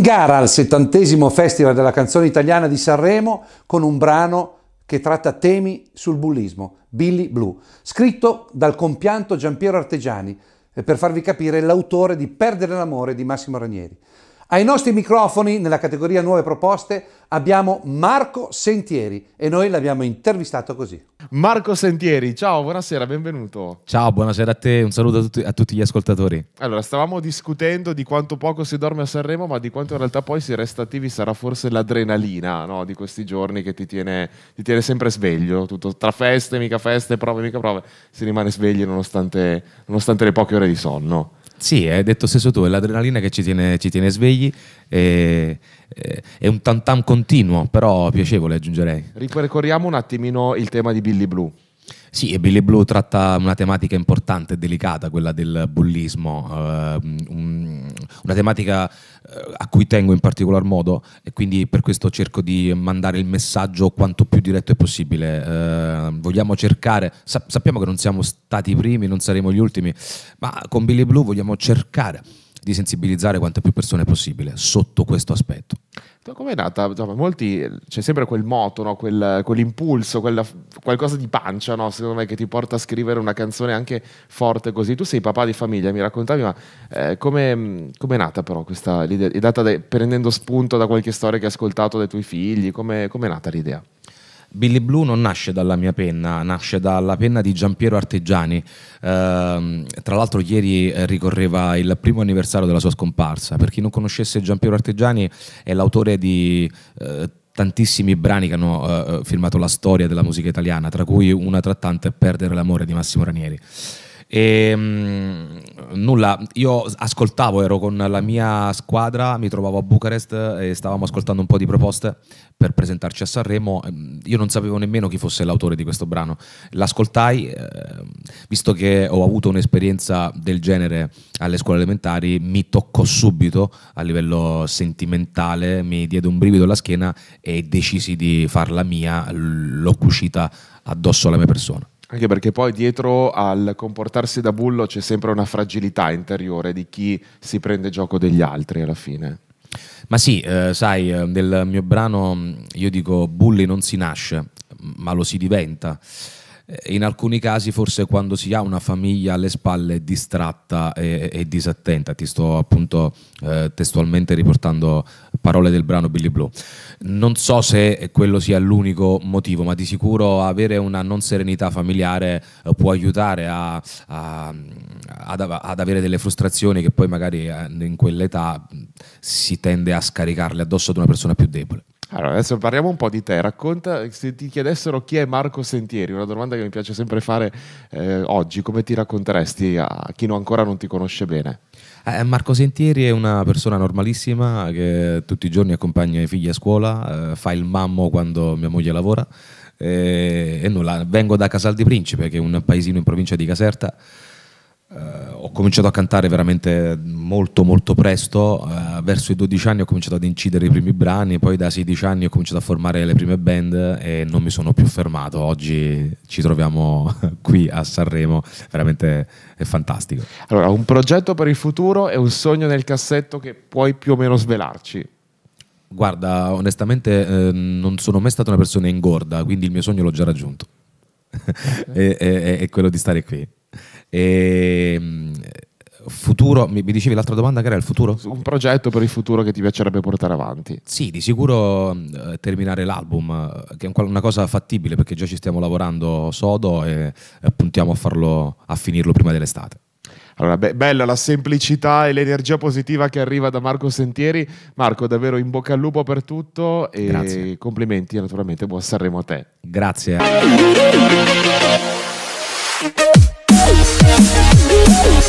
gara al settantesimo Festival della canzone italiana di Sanremo con un brano che tratta temi sul bullismo. Billy Blue, scritto dal compianto Giampiero Artegiani, eh, per farvi capire l'autore di Perdere l'amore di Massimo Ranieri. Ai nostri microfoni, nella categoria Nuove proposte, abbiamo Marco Sentieri e noi l'abbiamo intervistato così. Marco Sentieri, ciao, buonasera, benvenuto. Ciao, buonasera a te, un saluto a tutti, a tutti, gli ascoltatori. Allora, stavamo discutendo di quanto poco si dorme a Sanremo, ma di quanto in realtà poi si resta attivi sarà forse l'adrenalina no? di questi giorni che ti tiene, ti tiene sempre sveglio, tutto tra feste, mica feste, prove, mica prove, si rimane svegli nonostante, nonostante le poche ore di sonno. Sì, hai detto stesso tu, è l'adrenalina che ci tiene, ci tiene svegli, e, è un tam tam continuo, però piacevole aggiungerei. Ripercorriamo un attimino il tema di Billy Blue. Sì, e Billy Blue tratta una tematica importante e delicata, quella del bullismo, ehm, una tematica eh, a cui tengo in particolar modo e quindi per questo cerco di mandare il messaggio quanto più diretto è possibile. Ehm, vogliamo cercare, sappiamo che non siamo stati i primi, non saremo gli ultimi, ma con Billy Blue vogliamo cercare di sensibilizzare quante più persone possibile sotto questo aspetto. Com'è è nata? Molti, c'è sempre quel moto, no? quel, quell'impulso, quella, qualcosa di pancia, no? secondo me, che ti porta a scrivere una canzone anche forte così. Tu sei papà di famiglia, mi raccontavi, ma eh, come è nata però questa idea? È data de, prendendo spunto da qualche storia che hai ascoltato dai tuoi figli? Come è nata l'idea? Billy Blue non nasce dalla mia penna, nasce dalla penna di Giampiero Artegiani. Eh, tra l'altro ieri eh, ricorreva il primo anniversario della sua scomparsa. Per chi non conoscesse Giampiero Artegiani è l'autore di... Eh, tantissimi brani che hanno eh, eh, filmato la storia della musica italiana, tra cui una trattante Perdere l'amore di Massimo Ranieri. E, ehm, mh, nulla, io ascoltavo, ero con la mia squadra, mi trovavo a Bucarest e stavamo ascoltando un po' di proposte per presentarci a Sanremo. Ehm, io non sapevo nemmeno chi fosse l'autore di questo brano. L'ascoltai, eh, visto che ho avuto un'esperienza del genere alle scuole elementari, mi toccò subito a livello sentimentale, mi diede un brivido alla schiena e decisi di farla mia, l'ho cucita addosso alla mia persona. Anche perché poi dietro al comportarsi da bullo c'è sempre una fragilità interiore di chi si prende gioco degli altri alla fine. Ma sì, eh, sai, nel eh, mio brano mm, io dico bulli non si nasce, ma lo si diventa. Eh, in alcuni casi forse quando si ha una famiglia alle spalle distratta e, e disattenta, ti sto appunto eh, testualmente riportando parole del brano Billy Blue. Non so se quello sia l'unico motivo, ma di sicuro avere una non serenità familiare eh, può aiutare a, a, ad, ad, avere delle frustrazioni che poi magari eh, in quell'età si tende a scaricarle addosso ad una persona più debole. Allora, adesso parliamo un po' di te. Racconta, se ti chiedessero chi è Marco Sentieri, una domanda che mi piace sempre fare eh, oggi, come ti racconteresti a chi no, ancora non ti conosce bene? Eh, Marco Sentieri è una persona normalissima che tutti i giorni accompagna i figli a scuola, eh, fa il mammo quando mia moglie lavora eh, e nulla, vengo da Casal di Principe, che è un paesino in provincia di Caserta Uh, ho cominciato a cantare veramente molto molto presto, uh, verso i 12 anni ho cominciato ad incidere i primi brani, poi da 16 anni ho cominciato a formare le prime band e non mi sono più fermato, oggi ci troviamo qui a Sanremo, veramente è fantastico. Allora, un progetto per il futuro e un sogno nel cassetto che puoi più o meno svelarci? Guarda, onestamente eh, non sono mai stata una persona ingorda, quindi il mio sogno l'ho già raggiunto, è, è, è quello di stare qui. E, ehm, futuro, mi, mi dicevi l'altra domanda che era il futuro? Un progetto per il futuro che ti piacerebbe portare avanti. Sì, di sicuro eh, terminare l'album, eh, che è una cosa fattibile perché già ci stiamo lavorando sodo e, e puntiamo a, farlo, a finirlo prima dell'estate. Allora, be bella la semplicità e l'energia positiva che arriva da Marco Sentieri. Marco, davvero in bocca al lupo per tutto e Grazie. complimenti naturalmente, buon Sanremo a te. Grazie. Jesus.